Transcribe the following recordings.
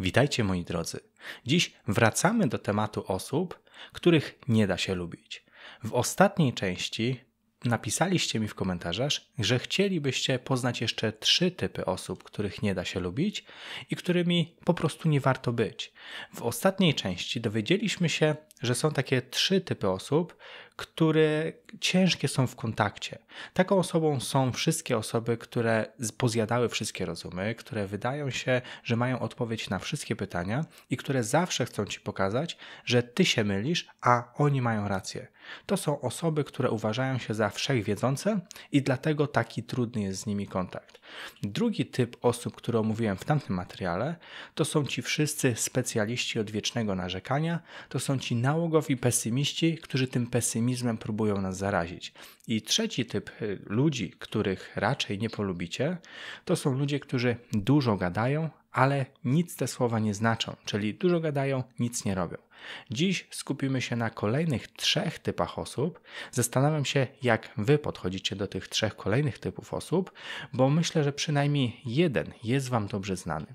Witajcie moi drodzy. Dziś wracamy do tematu osób, których nie da się lubić. W ostatniej części napisaliście mi w komentarzach, że chcielibyście poznać jeszcze trzy typy osób, których nie da się lubić i którymi po prostu nie warto być. W ostatniej części dowiedzieliśmy się, że są takie trzy typy osób, które ciężkie są w kontakcie. Taką osobą są wszystkie osoby, które pozjadały wszystkie rozumy, które wydają się, że mają odpowiedź na wszystkie pytania i które zawsze chcą ci pokazać, że ty się mylisz, a oni mają rację. To są osoby, które uważają się za wszechwiedzące i dlatego taki trudny jest z nimi kontakt. Drugi typ osób, które omówiłem w tamtym materiale, to są ci wszyscy specjaliści odwiecznego narzekania, to są ci nałogowi pesymiści, którzy tym pesymizmem próbują nas zarazić. I trzeci typ y, ludzi, których raczej nie polubicie, to są ludzie, którzy dużo gadają, ale nic te słowa nie znaczą, czyli dużo gadają, nic nie robią. Dziś skupimy się na kolejnych trzech typach osób. Zastanawiam się, jak Wy podchodzicie do tych trzech kolejnych typów osób, bo myślę, że przynajmniej jeden jest Wam dobrze znany.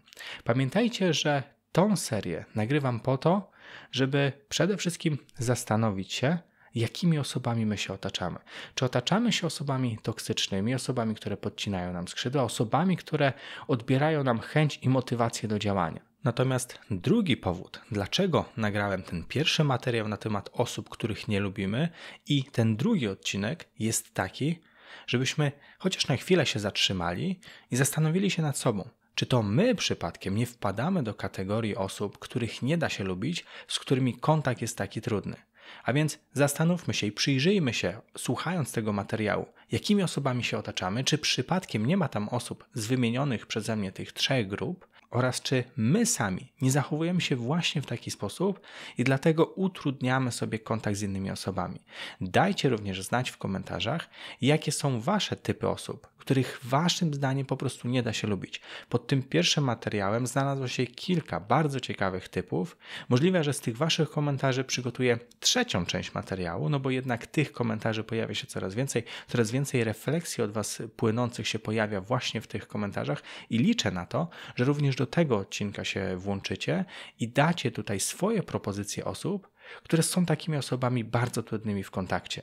Pamiętajcie, że tą serię nagrywam po to, żeby przede wszystkim zastanowić się, jakimi osobami my się otaczamy. Czy otaczamy się osobami toksycznymi, osobami, które podcinają nam skrzydła, osobami, które odbierają nam chęć i motywację do działania. Natomiast drugi powód, dlaczego nagrałem ten pierwszy materiał na temat osób, których nie lubimy, i ten drugi odcinek jest taki, żebyśmy chociaż na chwilę się zatrzymali i zastanowili się nad sobą, czy to my przypadkiem nie wpadamy do kategorii osób, których nie da się lubić, z którymi kontakt jest taki trudny? A więc zastanówmy się i przyjrzyjmy się, słuchając tego materiału, jakimi osobami się otaczamy, czy przypadkiem nie ma tam osób z wymienionych przeze mnie tych trzech grup, oraz czy my sami nie zachowujemy się właśnie w taki sposób i dlatego utrudniamy sobie kontakt z innymi osobami. Dajcie również znać w komentarzach, jakie są Wasze typy osób, których waszym zdaniem po prostu nie da się lubić. Pod tym pierwszym materiałem znalazło się kilka bardzo ciekawych typów. Możliwe, że z tych waszych komentarzy przygotuję trzecią część materiału, no bo jednak tych komentarzy pojawia się coraz więcej, coraz więcej refleksji od was płynących się pojawia właśnie w tych komentarzach i liczę na to, że również do tego odcinka się włączycie i dacie tutaj swoje propozycje osób, które są takimi osobami bardzo trudnymi w kontakcie.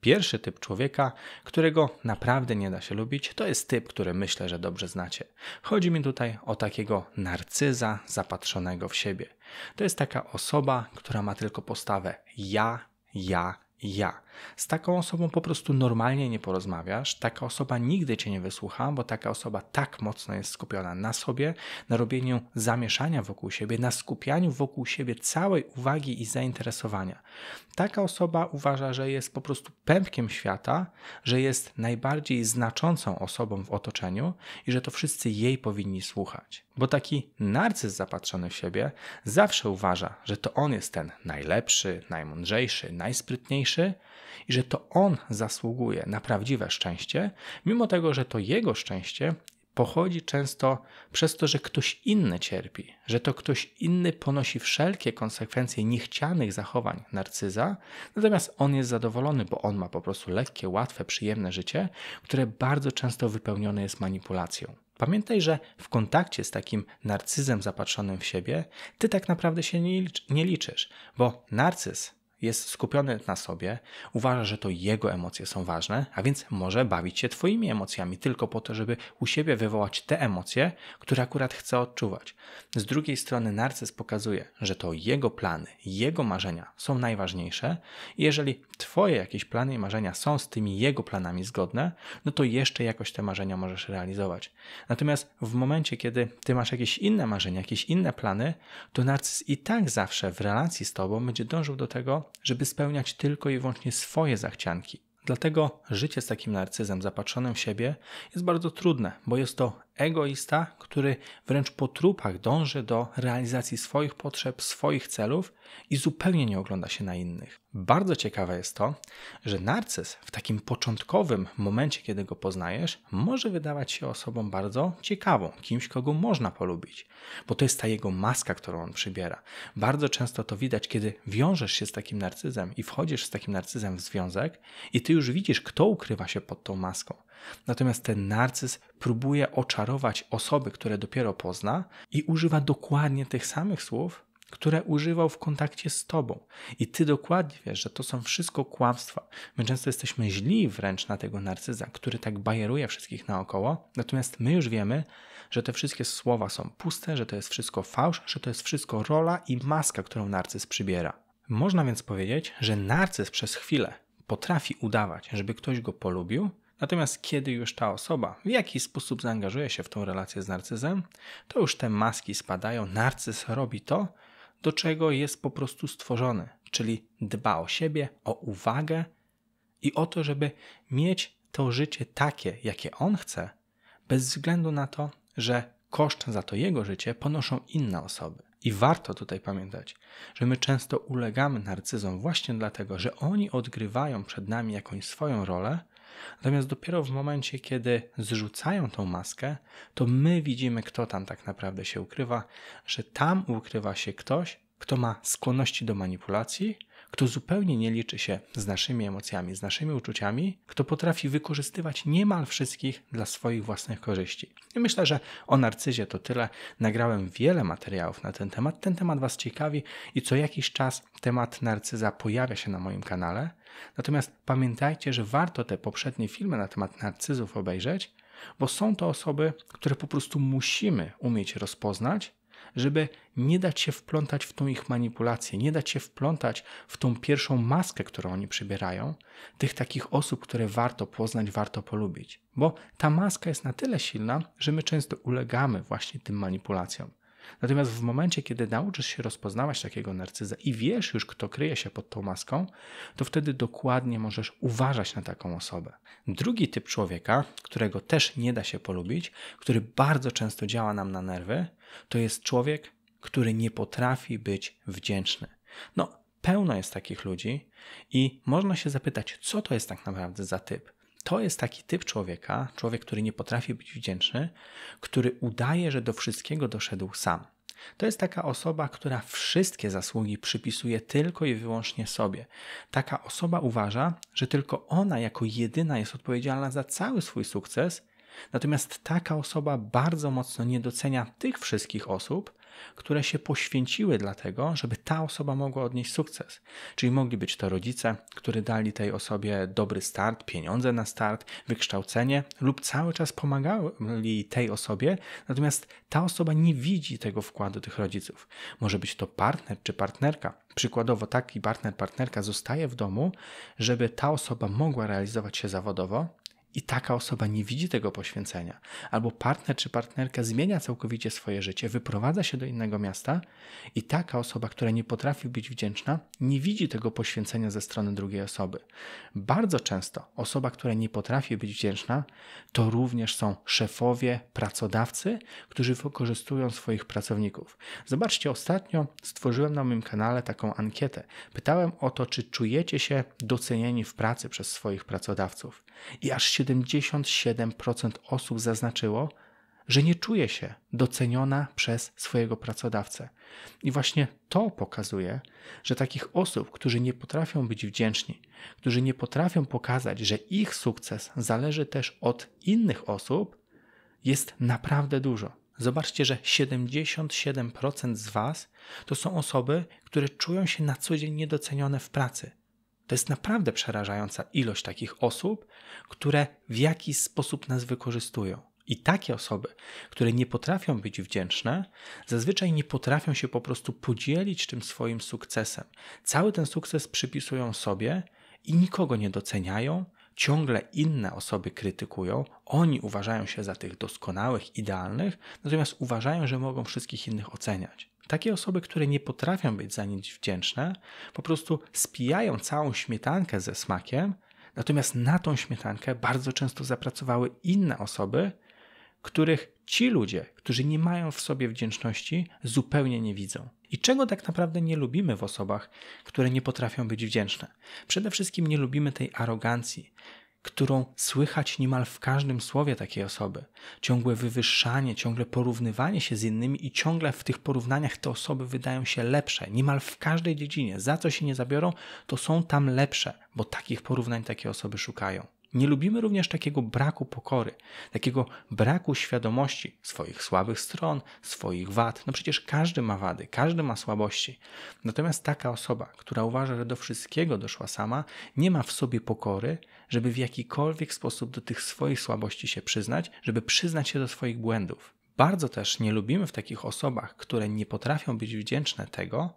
Pierwszy typ człowieka, którego naprawdę nie da się lubić, to jest typ, który myślę, że dobrze znacie. Chodzi mi tutaj o takiego narcyza zapatrzonego w siebie. To jest taka osoba, która ma tylko postawę ja, ja, ja. Z taką osobą po prostu normalnie nie porozmawiasz, taka osoba nigdy cię nie wysłucha, bo taka osoba tak mocno jest skupiona na sobie, na robieniu zamieszania wokół siebie, na skupianiu wokół siebie całej uwagi i zainteresowania. Taka osoba uważa, że jest po prostu pępkiem świata, że jest najbardziej znaczącą osobą w otoczeniu i że to wszyscy jej powinni słuchać. Bo taki narcyz zapatrzony w siebie zawsze uważa, że to on jest ten najlepszy, najmądrzejszy, najsprytniejszy i że to on zasługuje na prawdziwe szczęście, mimo tego, że to jego szczęście pochodzi często przez to, że ktoś inny cierpi, że to ktoś inny ponosi wszelkie konsekwencje niechcianych zachowań narcyza, natomiast on jest zadowolony, bo on ma po prostu lekkie, łatwe, przyjemne życie, które bardzo często wypełnione jest manipulacją. Pamiętaj, że w kontakcie z takim narcyzem zapatrzonym w siebie, ty tak naprawdę się nie liczysz, bo narcyz jest skupiony na sobie, uważa, że to jego emocje są ważne, a więc może bawić się Twoimi emocjami tylko po to, żeby u siebie wywołać te emocje, które akurat chce odczuwać. Z drugiej strony, narcyz pokazuje, że to jego plany, jego marzenia są najważniejsze, i jeżeli Twoje jakieś plany i marzenia są z tymi jego planami zgodne, no to jeszcze jakoś te marzenia możesz realizować. Natomiast w momencie, kiedy Ty masz jakieś inne marzenia, jakieś inne plany, to narcyz i tak zawsze w relacji z Tobą będzie dążył do tego, żeby spełniać tylko i wyłącznie swoje zachcianki. Dlatego życie z takim narcyzem zapatrzonym w siebie jest bardzo trudne, bo jest to egoista, który wręcz po trupach dąży do realizacji swoich potrzeb, swoich celów i zupełnie nie ogląda się na innych. Bardzo ciekawe jest to, że narcyz w takim początkowym momencie, kiedy go poznajesz, może wydawać się osobą bardzo ciekawą, kimś, kogo można polubić, bo to jest ta jego maska, którą on przybiera. Bardzo często to widać, kiedy wiążesz się z takim narcyzem i wchodzisz z takim narcyzem w związek i ty już widzisz, kto ukrywa się pod tą maską. Natomiast ten narcyz próbuje oczarować osoby, które dopiero pozna i używa dokładnie tych samych słów, które używał w kontakcie z tobą. I ty dokładnie wiesz, że to są wszystko kłamstwa. My często jesteśmy źli wręcz na tego narcyza, który tak bajeruje wszystkich naokoło, natomiast my już wiemy, że te wszystkie słowa są puste, że to jest wszystko fałsz, że to jest wszystko rola i maska, którą narcyz przybiera. Można więc powiedzieć, że narcyz przez chwilę potrafi udawać, żeby ktoś go polubił, Natomiast kiedy już ta osoba w jakiś sposób zaangażuje się w tą relację z narcyzem, to już te maski spadają. Narcyz robi to, do czego jest po prostu stworzony, czyli dba o siebie, o uwagę i o to, żeby mieć to życie takie, jakie on chce, bez względu na to, że koszt za to jego życie ponoszą inne osoby. I warto tutaj pamiętać, że my często ulegamy narcyzom właśnie dlatego, że oni odgrywają przed nami jakąś swoją rolę, Natomiast dopiero w momencie, kiedy zrzucają tą maskę, to my widzimy, kto tam tak naprawdę się ukrywa, że tam ukrywa się ktoś, kto ma skłonności do manipulacji, kto zupełnie nie liczy się z naszymi emocjami, z naszymi uczuciami, kto potrafi wykorzystywać niemal wszystkich dla swoich własnych korzyści. I myślę, że o narcyzie to tyle. Nagrałem wiele materiałów na ten temat. Ten temat Was ciekawi i co jakiś czas temat narcyza pojawia się na moim kanale. Natomiast pamiętajcie, że warto te poprzednie filmy na temat narcyzów obejrzeć, bo są to osoby, które po prostu musimy umieć rozpoznać żeby nie dać się wplątać w tą ich manipulację, nie dać się wplątać w tą pierwszą maskę, którą oni przybierają, tych takich osób, które warto poznać, warto polubić. Bo ta maska jest na tyle silna, że my często ulegamy właśnie tym manipulacjom. Natomiast w momencie, kiedy nauczysz się rozpoznawać takiego narcyza i wiesz już, kto kryje się pod tą maską, to wtedy dokładnie możesz uważać na taką osobę. Drugi typ człowieka, którego też nie da się polubić, który bardzo często działa nam na nerwy, to jest człowiek, który nie potrafi być wdzięczny. No, pełno jest takich ludzi i można się zapytać, co to jest tak naprawdę za typ. To jest taki typ człowieka, człowiek, który nie potrafi być wdzięczny, który udaje, że do wszystkiego doszedł sam. To jest taka osoba, która wszystkie zasługi przypisuje tylko i wyłącznie sobie. Taka osoba uważa, że tylko ona jako jedyna jest odpowiedzialna za cały swój sukces Natomiast taka osoba bardzo mocno nie docenia tych wszystkich osób, które się poświęciły dlatego, żeby ta osoba mogła odnieść sukces. Czyli mogli być to rodzice, którzy dali tej osobie dobry start, pieniądze na start, wykształcenie lub cały czas pomagali tej osobie, natomiast ta osoba nie widzi tego wkładu tych rodziców. Może być to partner czy partnerka. Przykładowo taki partner, partnerka zostaje w domu, żeby ta osoba mogła realizować się zawodowo, i taka osoba nie widzi tego poświęcenia, albo partner czy partnerka zmienia całkowicie swoje życie, wyprowadza się do innego miasta i taka osoba, która nie potrafi być wdzięczna, nie widzi tego poświęcenia ze strony drugiej osoby. Bardzo często osoba, która nie potrafi być wdzięczna, to również są szefowie, pracodawcy, którzy wykorzystują swoich pracowników. Zobaczcie, ostatnio stworzyłem na moim kanale taką ankietę. Pytałem o to, czy czujecie się docenieni w pracy przez swoich pracodawców i aż 77% osób zaznaczyło, że nie czuje się doceniona przez swojego pracodawcę. I właśnie to pokazuje, że takich osób, którzy nie potrafią być wdzięczni, którzy nie potrafią pokazać, że ich sukces zależy też od innych osób, jest naprawdę dużo. Zobaczcie, że 77% z Was to są osoby, które czują się na co dzień niedocenione w pracy. To jest naprawdę przerażająca ilość takich osób, które w jakiś sposób nas wykorzystują. I takie osoby, które nie potrafią być wdzięczne, zazwyczaj nie potrafią się po prostu podzielić tym swoim sukcesem. Cały ten sukces przypisują sobie i nikogo nie doceniają, ciągle inne osoby krytykują, oni uważają się za tych doskonałych, idealnych, natomiast uważają, że mogą wszystkich innych oceniać. Takie osoby, które nie potrafią być za nic wdzięczne, po prostu spijają całą śmietankę ze smakiem, natomiast na tą śmietankę bardzo często zapracowały inne osoby, których ci ludzie, którzy nie mają w sobie wdzięczności, zupełnie nie widzą. I czego tak naprawdę nie lubimy w osobach, które nie potrafią być wdzięczne? Przede wszystkim nie lubimy tej arogancji, którą słychać niemal w każdym słowie takiej osoby. Ciągłe wywyższanie, ciągle porównywanie się z innymi i ciągle w tych porównaniach te osoby wydają się lepsze. Niemal w każdej dziedzinie, za co się nie zabiorą, to są tam lepsze, bo takich porównań takie osoby szukają. Nie lubimy również takiego braku pokory, takiego braku świadomości swoich słabych stron, swoich wad. No przecież każdy ma wady, każdy ma słabości. Natomiast taka osoba, która uważa, że do wszystkiego doszła sama, nie ma w sobie pokory, żeby w jakikolwiek sposób do tych swoich słabości się przyznać, żeby przyznać się do swoich błędów. Bardzo też nie lubimy w takich osobach, które nie potrafią być wdzięczne tego,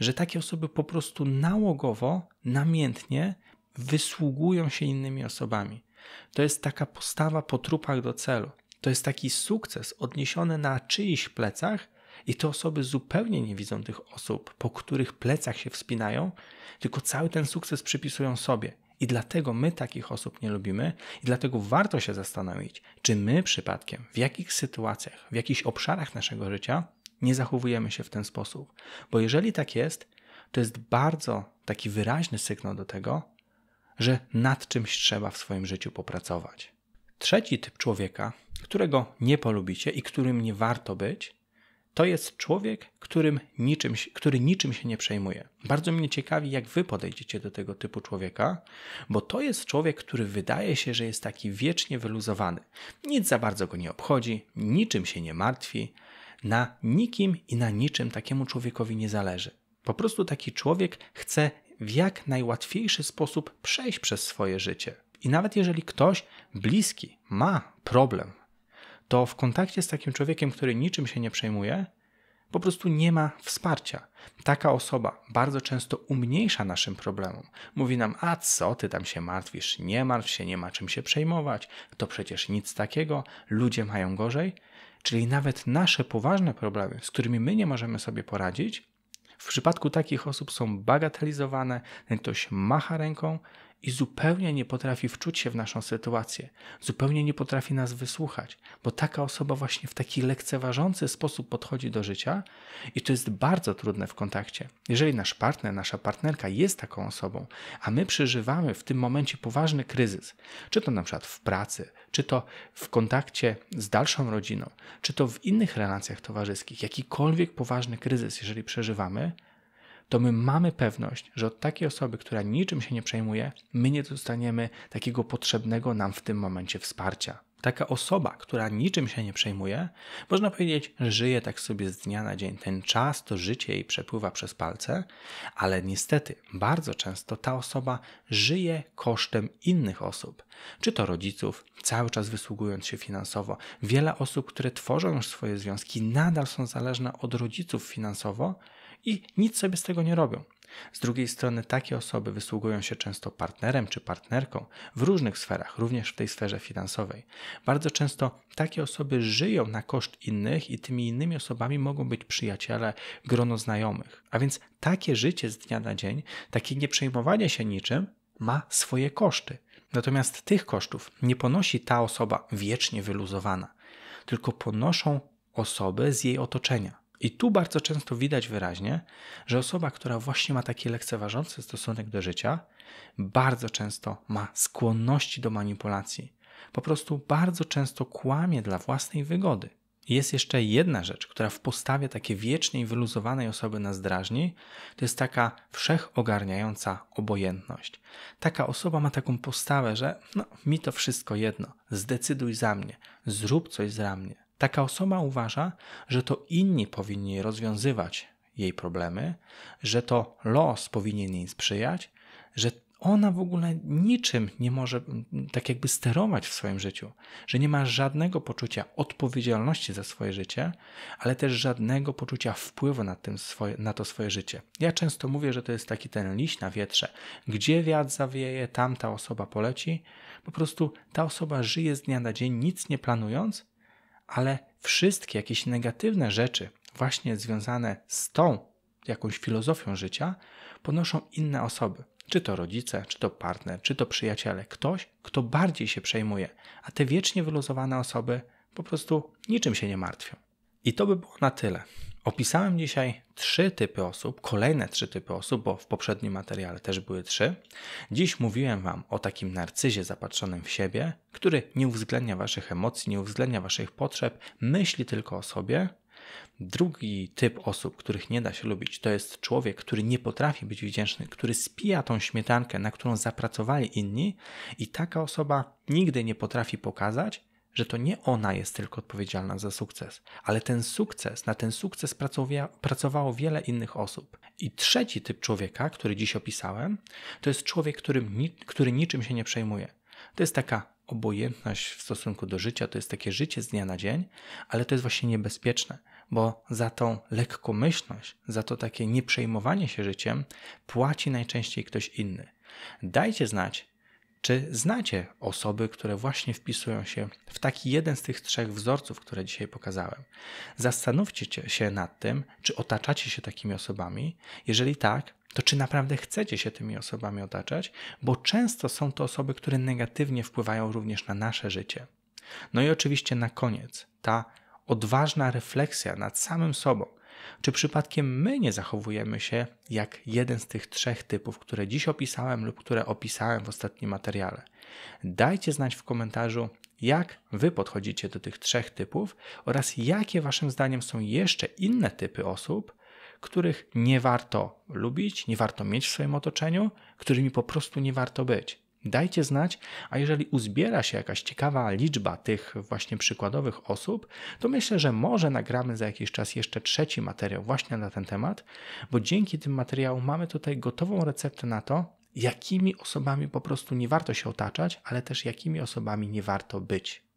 że takie osoby po prostu nałogowo, namiętnie wysługują się innymi osobami. To jest taka postawa po trupach do celu. To jest taki sukces odniesiony na czyichś plecach, i te osoby zupełnie nie widzą tych osób, po których plecach się wspinają, tylko cały ten sukces przypisują sobie. I dlatego my takich osób nie lubimy, i dlatego warto się zastanowić, czy my przypadkiem, w jakich sytuacjach, w jakich obszarach naszego życia nie zachowujemy się w ten sposób. Bo jeżeli tak jest, to jest bardzo taki wyraźny sygnał do tego, że nad czymś trzeba w swoim życiu popracować. Trzeci typ człowieka, którego nie polubicie i którym nie warto być, to jest człowiek, którym niczym, który niczym się nie przejmuje. Bardzo mnie ciekawi, jak wy podejdziecie do tego typu człowieka, bo to jest człowiek, który wydaje się, że jest taki wiecznie wyluzowany. Nic za bardzo go nie obchodzi, niczym się nie martwi, na nikim i na niczym takiemu człowiekowi nie zależy. Po prostu taki człowiek chce w jak najłatwiejszy sposób przejść przez swoje życie. I nawet jeżeli ktoś bliski ma problem, to w kontakcie z takim człowiekiem, który niczym się nie przejmuje, po prostu nie ma wsparcia. Taka osoba bardzo często umniejsza naszym problemom. Mówi nam, a co ty tam się martwisz? Nie martw się, nie ma czym się przejmować. To przecież nic takiego, ludzie mają gorzej. Czyli nawet nasze poważne problemy, z którymi my nie możemy sobie poradzić, w przypadku takich osób są bagatelizowane, ktoś macha ręką i zupełnie nie potrafi wczuć się w naszą sytuację, zupełnie nie potrafi nas wysłuchać, bo taka osoba właśnie w taki lekceważący sposób podchodzi do życia i to jest bardzo trudne w kontakcie. Jeżeli nasz partner, nasza partnerka jest taką osobą, a my przeżywamy w tym momencie poważny kryzys, czy to na przykład w pracy, czy to w kontakcie z dalszą rodziną, czy to w innych relacjach towarzyskich, jakikolwiek poważny kryzys, jeżeli przeżywamy, to my mamy pewność, że od takiej osoby, która niczym się nie przejmuje, my nie dostaniemy takiego potrzebnego nam w tym momencie wsparcia. Taka osoba, która niczym się nie przejmuje, można powiedzieć, żyje tak sobie z dnia na dzień. Ten czas, to życie jej przepływa przez palce, ale niestety bardzo często ta osoba żyje kosztem innych osób, czy to rodziców, cały czas wysługując się finansowo. Wiele osób, które tworzą już swoje związki, nadal są zależne od rodziców finansowo, i nic sobie z tego nie robią. Z drugiej strony takie osoby wysługują się często partnerem czy partnerką w różnych sferach, również w tej sferze finansowej. Bardzo często takie osoby żyją na koszt innych i tymi innymi osobami mogą być przyjaciele, grono znajomych. A więc takie życie z dnia na dzień, takie nieprzejmowanie się niczym ma swoje koszty. Natomiast tych kosztów nie ponosi ta osoba wiecznie wyluzowana, tylko ponoszą osoby z jej otoczenia. I tu bardzo często widać wyraźnie, że osoba, która właśnie ma taki lekceważący stosunek do życia, bardzo często ma skłonności do manipulacji. Po prostu bardzo często kłamie dla własnej wygody. Jest jeszcze jedna rzecz, która w postawie takiej wiecznej, wyluzowanej osoby nas drażni, to jest taka wszechogarniająca obojętność. Taka osoba ma taką postawę, że no, mi to wszystko jedno, zdecyduj za mnie, zrób coś za mnie. Taka osoba uważa, że to inni powinni rozwiązywać jej problemy, że to los powinien jej sprzyjać, że ona w ogóle niczym nie może tak jakby sterować w swoim życiu, że nie ma żadnego poczucia odpowiedzialności za swoje życie, ale też żadnego poczucia wpływu na, tym swoje, na to swoje życie. Ja często mówię, że to jest taki ten liść na wietrze. Gdzie wiatr zawieje, tam ta osoba poleci. Po prostu ta osoba żyje z dnia na dzień, nic nie planując, ale wszystkie jakieś negatywne rzeczy, właśnie związane z tą jakąś filozofią życia, ponoszą inne osoby. Czy to rodzice, czy to partner, czy to przyjaciele, ktoś, kto bardziej się przejmuje, a te wiecznie wyluzowane osoby po prostu niczym się nie martwią. I to by było na tyle. Opisałem dzisiaj trzy typy osób, kolejne trzy typy osób, bo w poprzednim materiale też były trzy. Dziś mówiłem Wam o takim narcyzie zapatrzonym w siebie, który nie uwzględnia Waszych emocji, nie uwzględnia Waszych potrzeb, myśli tylko o sobie. Drugi typ osób, których nie da się lubić, to jest człowiek, który nie potrafi być wdzięczny, który spija tą śmietankę, na którą zapracowali inni, i taka osoba nigdy nie potrafi pokazać, że to nie ona jest tylko odpowiedzialna za sukces, ale ten sukces, na ten sukces pracowało wiele innych osób. I trzeci typ człowieka, który dziś opisałem, to jest człowiek, który, który niczym się nie przejmuje. To jest taka obojętność w stosunku do życia, to jest takie życie z dnia na dzień, ale to jest właśnie niebezpieczne, bo za tą lekkomyślność, za to takie nieprzejmowanie się życiem płaci najczęściej ktoś inny. Dajcie znać, czy znacie osoby, które właśnie wpisują się w taki jeden z tych trzech wzorców, które dzisiaj pokazałem? Zastanówcie się nad tym, czy otaczacie się takimi osobami. Jeżeli tak, to czy naprawdę chcecie się tymi osobami otaczać? Bo często są to osoby, które negatywnie wpływają również na nasze życie. No i oczywiście na koniec ta odważna refleksja nad samym sobą, czy przypadkiem my nie zachowujemy się jak jeden z tych trzech typów, które dziś opisałem lub które opisałem w ostatnim materiale? Dajcie znać w komentarzu, jak wy podchodzicie do tych trzech typów oraz jakie waszym zdaniem są jeszcze inne typy osób, których nie warto lubić, nie warto mieć w swoim otoczeniu, którymi po prostu nie warto być. Dajcie znać, a jeżeli uzbiera się jakaś ciekawa liczba tych właśnie przykładowych osób, to myślę, że może nagramy za jakiś czas jeszcze trzeci materiał właśnie na ten temat, bo dzięki tym materiałom mamy tutaj gotową receptę na to, jakimi osobami po prostu nie warto się otaczać, ale też jakimi osobami nie warto być.